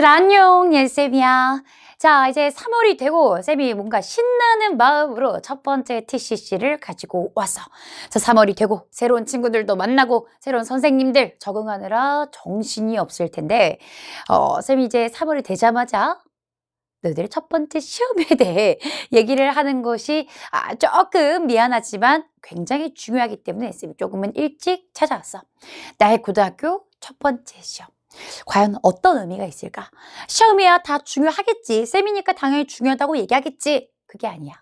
안녕 예쌤이야 자 이제 3월이 되고 쌤이 뭔가 신나는 마음으로 첫 번째 TCC를 가지고 왔어 자 3월이 되고 새로운 친구들도 만나고 새로운 선생님들 적응하느라 정신이 없을 텐데 어, 쌤이 이제 3월이 되자마자 너희들의 첫 번째 시험에 대해 얘기를 하는 것이 아, 조금 미안하지만 굉장히 중요하기 때문에 쌤이 조금은 일찍 찾아왔어 나의 고등학교 첫 번째 시험 과연 어떤 의미가 있을까? 시험이야 다 중요하겠지. 쌤이니까 당연히 중요하다고 얘기하겠지. 그게 아니야.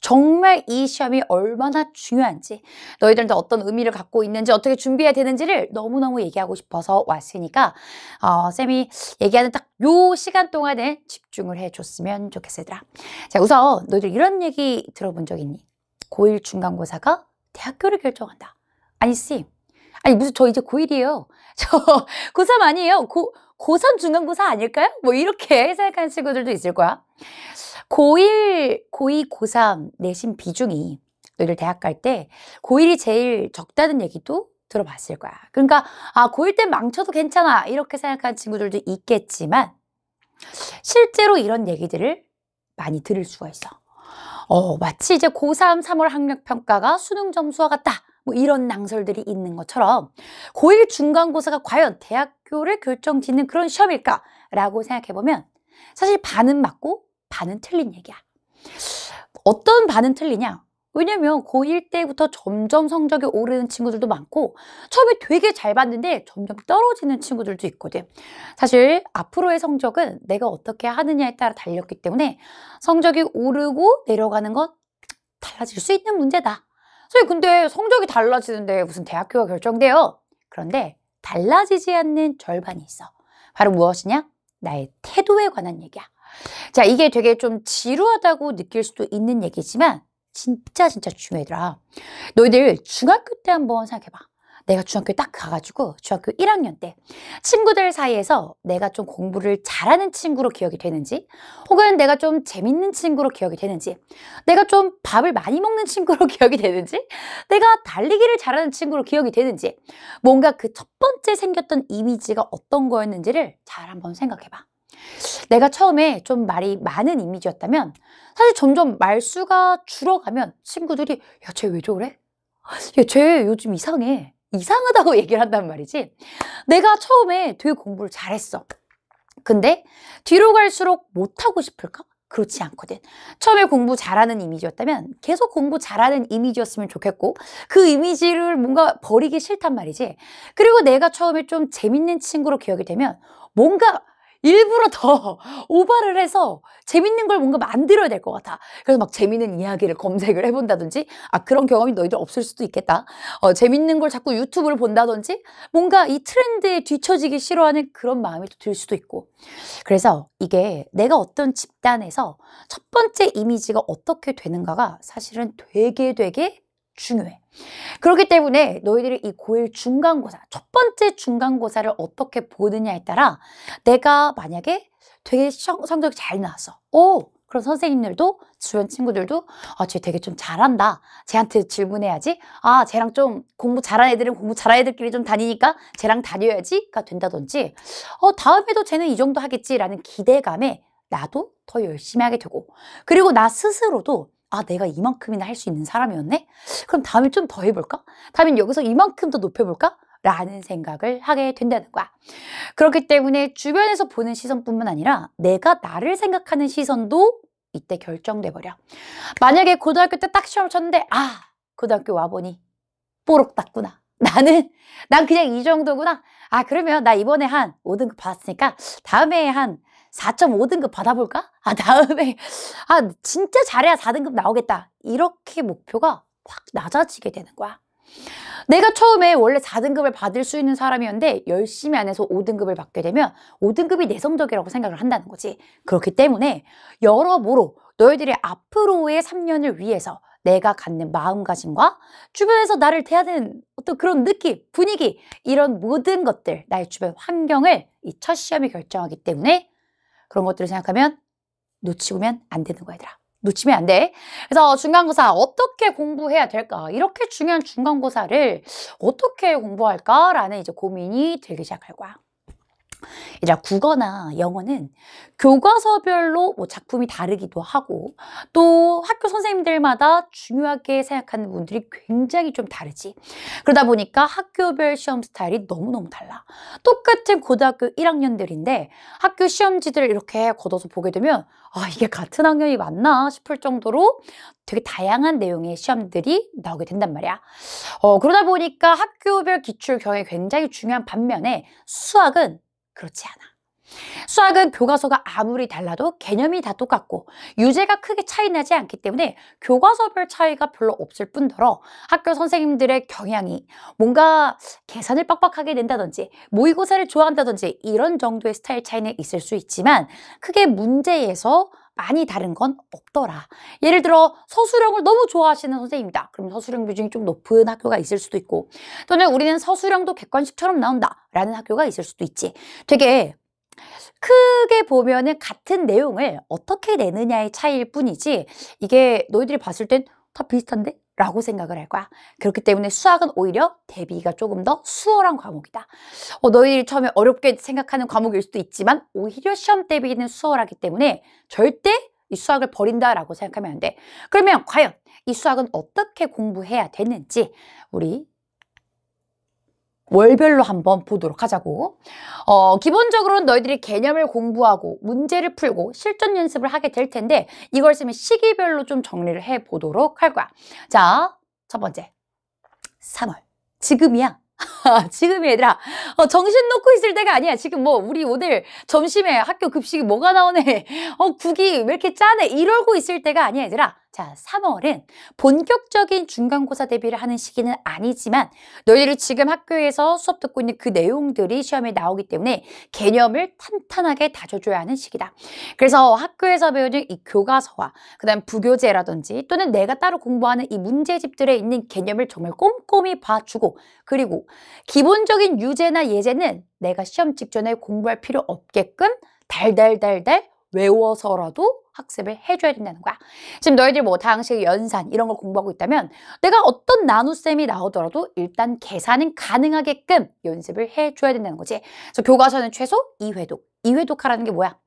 정말 이 시험이 얼마나 중요한지 너희들한테 어떤 의미를 갖고 있는지 어떻게 준비해야 되는지를 너무너무 얘기하고 싶어서 왔으니까 어, 쌤이 얘기하는 딱 요 시간 동안에 집중을 해줬으면 좋겠어 얘자 우선 너희들 이런 얘기 들어본 적 있니? 고1 중간고사가 대학교를 결정한다 아니 쌤 아니 무슨 저 이제 고1이에요 저 고3 아니에요? 고, 고3 중간고사 아닐까요? 뭐 이렇게 생각하는 친구들도 있을 거야. 고1, 고2, 고3 내신 비중이 너희들 대학 갈 때 고1이 제일 적다는 얘기도 들어봤을 거야. 그러니까 아 고1 때 망쳐도 괜찮아 이렇게 생각하는 친구들도 있겠지만 실제로 이런 얘기들을 많이 들을 수가 있어. 어, 마치 이제 고3, 3월 학력평가가 수능 점수와 같다. 뭐 이런 낭설들이 있는 것처럼 고1 중간고사가 과연 대학교를 결정짓는 그런 시험일까라고 생각해보면 사실 반은 맞고 반은 틀린 얘기야. 어떤 반은 틀리냐? 왜냐면 고1 때부터 점점 성적이 오르는 친구들도 많고 처음에 되게 잘 봤는데 점점 떨어지는 친구들도 있거든 사실 앞으로의 성적은 내가 어떻게 하느냐에 따라 달렸기 때문에 성적이 오르고 내려가는 건 달라질 수 있는 문제다 선생님 근데 성적이 달라지는데 무슨 대학교가 결정돼요? 그런데 달라지지 않는 절반이 있어. 바로 무엇이냐? 나의 태도에 관한 얘기야. 자, 이게 되게 좀 지루하다고 느낄 수도 있는 얘기지만 진짜 진짜 중요하더라. 너희들 중학교 때 한번 생각해봐. 내가 중학교 에딱 가가지고 중학교 1학년 때 친구들 사이에서 내가 좀 공부를 잘하는 친구로 기억이 되는지 혹은 내가 좀 재밌는 친구로 기억이 되는지 내가 좀 밥을 많이 먹는 친구로 기억이 되는지 내가 달리기를 잘하는 친구로 기억이 되는지 뭔가 그 첫 번째 생겼던 이미지가 어떤 거였는지를 잘 한번 생각해봐. 내가 처음에 좀 말이 많은 이미지였다면 사실 점점 말수가 줄어가면 친구들이 야 쟤 왜 저래? 야 쟤 요즘 이상해 이상하다고 얘기를 한단 말이지 내가 처음에 되게 공부를 잘했어 근데 뒤로 갈수록 못하고 싶을까? 그렇지 않거든 처음에 공부 잘하는 이미지였다면 계속 공부 잘하는 이미지였으면 좋겠고 그 이미지를 뭔가 버리기 싫단 말이지 그리고 내가 처음에 좀 재밌는 친구로 기억이 되면 뭔가 일부러 더 오바를 해서 재밌는 걸 뭔가 만들어야 될 것 같아. 그래서 막 재밌는 이야기를 검색을 해본다든지, 아, 그런 경험이 너희들 없을 수도 있겠다. 어, 재밌는 걸 자꾸 유튜브를 본다든지, 뭔가 이 트렌드에 뒤처지기 싫어하는 그런 마음이 또들 수도 있고. 그래서 이게 내가 어떤 집단에서 첫 번째 이미지가 어떻게 되는가가 사실은 되게 되게 중요해. 그렇기 때문에 너희들이 이 고1 중간고사, 첫 번째 중간고사를 어떻게 보느냐에 따라 내가 만약에 되게 성적이 잘 나왔어. 오! 그럼 선생님들도 주변 친구들도 아, 쟤 되게 좀 잘한다. 쟤한테 질문해야지. 아, 쟤랑 좀 공부 잘한 애들은 공부 잘한 애들끼리 좀 다니니까 쟤랑 다녀야지가 된다든지 어, 다음에도 쟤는 이 정도 하겠지라는 기대감에 나도 더 열심히 하게 되고 그리고 나 스스로도 아 내가 이만큼이나 할 수 있는 사람이었네? 그럼 다음에 좀 더 해볼까? 다음엔 여기서 이만큼 더 높여볼까? 라는 생각을 하게 된다는 거야. 그렇기 때문에 주변에서 보는 시선뿐만 아니라 내가 나를 생각하는 시선도 이때 결정돼 버려. 만약에 고등학교 때 딱 시험을 쳤는데 아 고등학교 와보니 뽀록 닦구나 나는 난 그냥 이 정도구나. 아 그러면 나 이번에 한 5등급 받았으니까 다음에 한 4.5등급 받아볼까? 아 다음에 아 진짜 잘해야 4등급 나오겠다 이렇게 목표가 확 낮아지게 되는 거야 내가 처음에 원래 4등급을 받을 수 있는 사람이었는데 열심히 안 해서 5등급을 받게 되면 5등급이 내성적이라고 생각을 한다는 거지 그렇기 때문에 여러모로 너희들의 앞으로의 3년을 위해서 내가 갖는 마음가짐과 주변에서 나를 대하는 어떤 그런 느낌, 분위기 이런 모든 것들 나의 주변 환경을 이 첫 시험이 결정하기 때문에 그런 것들을 생각하면 놓치면 안 되는 거야, 얘들아. 놓치면 안 돼. 그래서 중간고사 어떻게 공부해야 될까? 이렇게 중요한 중간고사를 어떻게 공부할까라는 이제 고민이 되기 시작할 거야. 이제 국어나 영어는 교과서별로 뭐 작품이 다르기도 하고 또 학교 선생님들마다 중요하게 생각하는 분들이 굉장히 좀 다르지 그러다 보니까 학교별 시험 스타일이 너무너무 달라 똑같은 고등학교 1학년들인데 학교 시험지들을 이렇게 걷어서 보게 되면 아 이게 같은 학년이 맞나 싶을 정도로 되게 다양한 내용의 시험들이 나오게 된단 말이야 어, 그러다 보니까 학교별 기출 경영이 굉장히 중요한 반면에 수학은 그렇지 않아. 수학은 교과서가 아무리 달라도 개념이 다 똑같고 유제가 크게 차이 나지 않기 때문에 교과서별 차이가 별로 없을 뿐더러 학교 선생님들의 경향이 뭔가 계산을 빡빡하게 낸다든지 모의고사를 좋아한다든지 이런 정도의 스타일 차이는 있을 수 있지만 크게 문제에서 많이 다른 건 없더라. 예를 들어 서술형을 너무 좋아하시는 선생님이다. 그럼 서술형 비중이 좀 높은 학교가 있을 수도 있고 또는 우리는 서술형도 객관식처럼 나온다 라는 학교가 있을 수도 있지. 되게 크게 보면은 같은 내용을 어떻게 내느냐의 차이일 뿐이지 이게 너희들이 봤을 땐 다 비슷한데? 라고 생각을 할 거야. 그렇기 때문에 수학은 오히려 대비가 조금 더 수월한 과목이다. 어, 너희들이 처음에 어렵게 생각하는 과목일 수도 있지만 오히려 시험 대비는 수월하기 때문에 절대 이 수학을 버린다라고 생각하면 안 돼. 그러면 과연 이 수학은 어떻게 공부해야 되는지 우리 월별로 한번 보도록 하자고 어, 기본적으로 너희들이 개념을 공부하고 문제를 풀고 실전 연습을 하게 될 텐데 이걸 쓰면 시기별로 좀 정리를 해 보도록 할 거야 자 첫 번째 3월 지금이야 지금 얘들아 어, 정신 놓고 있을 때가 아니야 지금 뭐 우리 오늘 점심에 학교 급식이 뭐가 나오네 어 국이 왜 이렇게 짜네 이러고 있을 때가 아니야 얘들아 자, 3월은 본격적인 중간고사 대비를 하는 시기는 아니지만 너희들이 지금 학교에서 수업 듣고 있는 그 내용들이 시험에 나오기 때문에 개념을 탄탄하게 다져줘야 하는 시기다. 그래서 학교에서 배우는 이 교과서와 그다음 부교재라든지 또는 내가 따로 공부하는 이 문제집들에 있는 개념을 정말 꼼꼼히 봐주고 그리고 기본적인 유제나 예제는 내가 시험 직전에 공부할 필요 없게끔 달달달달 외워서라도 학습을 해줘야 된다는 거야. 지금 너희들 뭐 다항식, 연산 이런 걸 공부하고 있다면 내가 어떤 나눗셈이 나오더라도 일단 계산은 가능하게끔 연습을 해줘야 된다는 거지. 그래서 교과서는 최소 2회독. 2회독하라는 게 뭐야?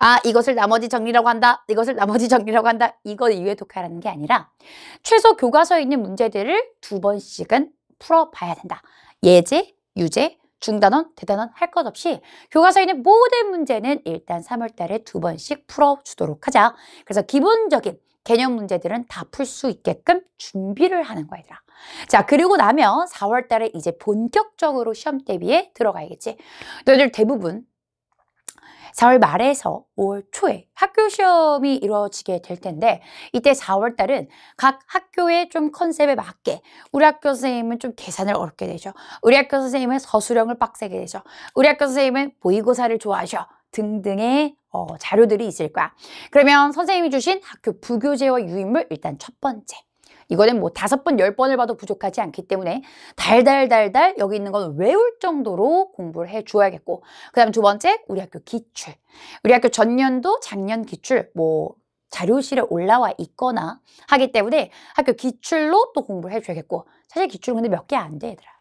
아 이것을 나머지 정리라고 한다 이것을 나머지 정리라고 한다 이거 이외독하라는 게 아니라 최소 교과서에 있는 문제들을 두 번씩은 풀어봐야 된다 예제, 유제, 중단원, 대단원 할 것 없이 교과서에 있는 모든 문제는 일단 3월달에 두 번씩 풀어주도록 하자. 그래서 기본적인 개념 문제들은 다 풀 수 있게끔 준비를 하는 거야 얘들아. 자 그리고 나면 4월달에 이제 본격적으로 시험 대비에 들어가야겠지. 너희들 대부분 4월 말에서 5월 초에 학교 시험이 이루어지게 될 텐데 이때 4월 달은 각 학교의 좀 컨셉에 맞게 우리 학교 선생님은 좀 계산을 어렵게 되죠. 우리 학교 선생님은 서술형을 빡세게 되죠. 우리 학교 선생님은 보이고사를 좋아하셔. 등등의 어, 자료들이 있을 거야. 그러면 선생님이 주신 학교 부교재와 유인물 일단 첫 번째. 이거는 뭐 다섯 번, 열 번을 봐도 부족하지 않기 때문에 달달달달 여기 있는 건 외울 정도로 공부를 해 주어야겠고 그 다음 두 번째 우리 학교 기출 우리 학교 전년도 작년 기출 뭐 자료실에 올라와 있거나 하기 때문에 학교 기출로 또 공부를 해줘야겠고 사실 기출은 근데 몇 개 안돼 얘들아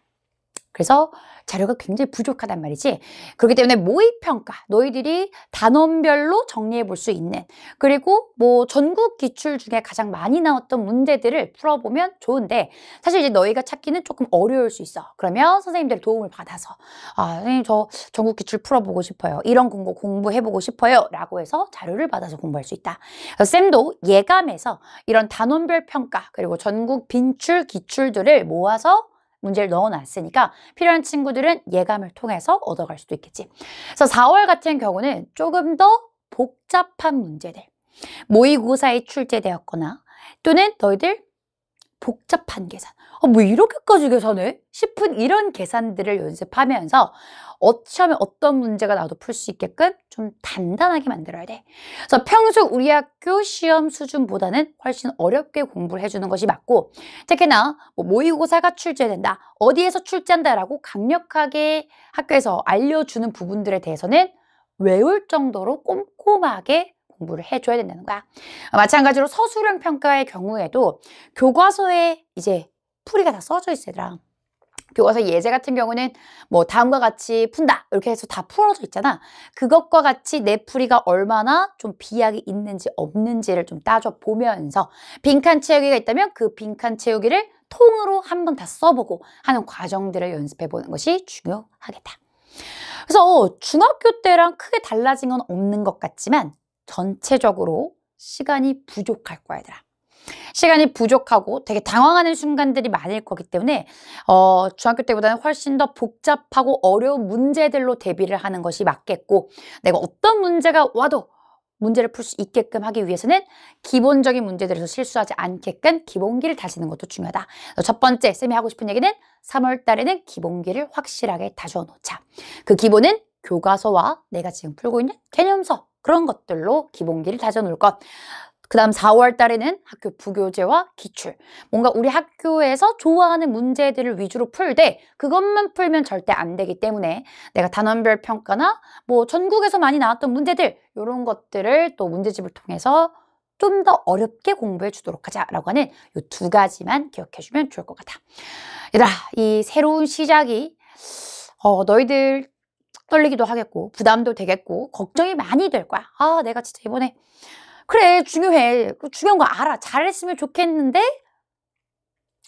그래서 자료가 굉장히 부족하단 말이지. 그렇기 때문에 모의평가, 너희들이 단원별로 정리해 볼 수 있는 그리고 뭐 전국 기출 중에 가장 많이 나왔던 문제들을 풀어보면 좋은데 사실 이제 너희가 찾기는 조금 어려울 수 있어. 그러면 선생님들의 도움을 받아서 아, 선생님 저 전국 기출 풀어보고 싶어요. 이런 공부 공부해보고 싶어요. 라고 해서 자료를 받아서 공부할 수 있다. 쌤도 예감해서 이런 단원별 평가 그리고 전국 빈출 기출들을 모아서 문제를 넣어놨으니까 필요한 친구들은 예감을 통해서 얻어갈 수도 있겠지. 그래서 4월 같은 경우는 조금 더 복잡한 문제들 모의고사에 출제되었거나 또는 너희들 복잡한 계산 아, 뭐 이렇게까지 계산해? 싶은 이런 계산들을 연습하면서 어찌하면 어떤 문제가 나도 풀 수 있게끔 좀 단단하게 만들어야 돼 그래서 평소 우리 학교 시험 수준보다는 훨씬 어렵게 공부를 해주는 것이 맞고 특히나 뭐 모의고사가 출제된다 어디에서 출제한다라고 강력하게 학교에서 알려주는 부분들에 대해서는 외울 정도로 꼼꼼하게 공부를 해줘야 된다는 거야. 마찬가지로 서술형 평가의 경우에도 교과서에 이제 풀이가 다 써져 있어야 되라 교과서 예제 같은 경우는 뭐 다음과 같이 푼다 이렇게 해서 다 풀어져 있잖아 그것과 같이 내 풀이가 얼마나 좀 비약이 있는지 없는지를 좀 따져보면서 빈칸 채우기가 있다면 그 빈칸 채우기를 통으로 한번 다 써보고 하는 과정들을 연습해보는 것이 중요하겠다 그래서 중학교 때랑 크게 달라진 건 없는 것 같지만 전체적으로 시간이 부족할 거야 얘들아 시간이 부족하고 되게 당황하는 순간들이 많을 거기 때문에 어, 중학교 때보다는 훨씬 더 복잡하고 어려운 문제들로 대비를 하는 것이 맞겠고 내가 어떤 문제가 와도 문제를 풀 수 있게끔 하기 위해서는 기본적인 문제들에서 실수하지 않게끔 기본기를 다지는 것도 중요하다. 첫 번째 쌤이 하고 싶은 얘기는 3월 달에는 기본기를 확실하게 다져놓자. 그 기본은 교과서와 내가 지금 풀고 있는 개념서 그런 것들로 기본기를 다져놓을 것. 그 다음 4월 달에는 학교 부교재와 기출. 뭔가 우리 학교에서 좋아하는 문제들을 위주로 풀되 그것만 풀면 절대 안 되기 때문에 내가 단원별 평가나 뭐 전국에서 많이 나왔던 문제들 이런 것들을 또 문제집을 통해서 좀 더 어렵게 공부해 주도록 하자라고 하는 이 두 가지만 기억해 주면 좋을 것 같아. 얘들아, 이 새로운 시작이 어, 너희들 떨리기도 하겠고 부담도 되겠고 걱정이 많이 될 거야 아 내가 진짜 이번에 그래 중요해 그 중요한 거 알아 잘했으면 좋겠는데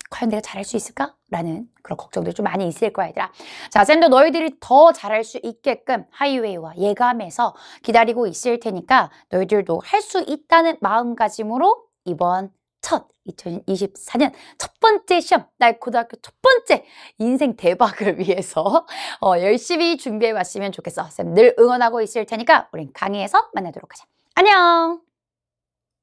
과연 내가 잘할 수 있을까? 라는 그런 걱정들이좀 많이 있을 거야 얘들아 자 쌤도 너희들이 더 잘할 수 있게끔 하이웨이와 예감해서 기다리고 있을 테니까 너희들도 할 수 있다는 마음가짐으로 이번 첫 2024년 첫 번째 시험, 날 고등학교 첫 번째 인생 대박을 위해서 어, 열심히 준비해 왔으면 좋겠어. 쌤 늘 응원하고 있을 테니까 우린 강의에서 만나도록 하자. 안녕!